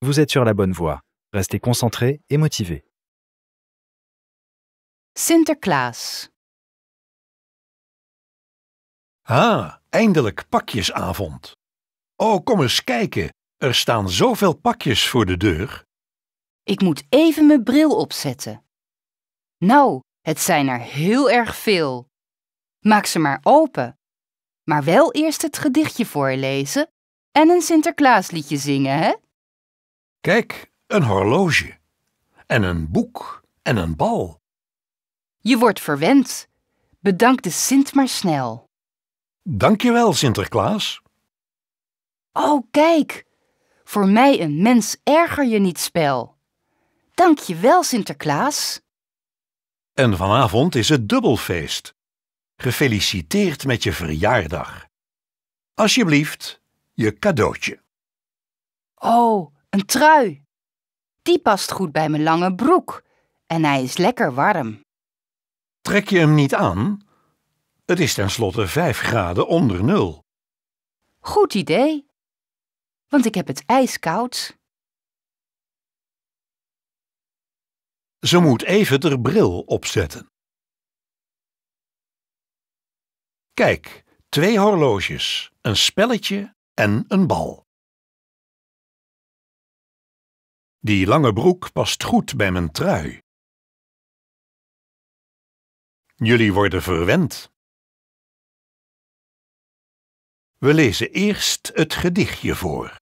vous êtes sur la bonne voie. Restez concentré et motivé. Sinterklaas. Ah, eindelijk pakjesavond. Oh, kom eens kijken. Er staan zoveel pakjes voor de deur. Ik moet even mijn bril opzetten. Nou, het zijn er heel erg veel. Maak ze maar open. Maar wel eerst het gedichtje voorlezen en een Sinterklaasliedje zingen, hè? Kijk, een horloge. En een boek. En een bal. Je wordt verwend. Bedank de Sint maar snel. Dankjewel, Sinterklaas. Oh, kijk. Voor mij een mens erger je niet spel. Dankjewel, Sinterklaas. En vanavond is het dubbelfeest. Gefeliciteerd met je verjaardag. Alsjeblieft, je cadeautje. Oh, een trui. Die past goed bij mijn lange broek en hij is lekker warm. Trek je hem niet aan? Het is tenslotte vijf graden onder nul. Goed idee, want ik heb het ijskoud. Ze moet even de bril opzetten. Kijk, twee horloges, een spelletje en een bal. Die lange broek past goed bij mijn trui. Jullie worden verwend. We lezen eerst het gedichtje voor.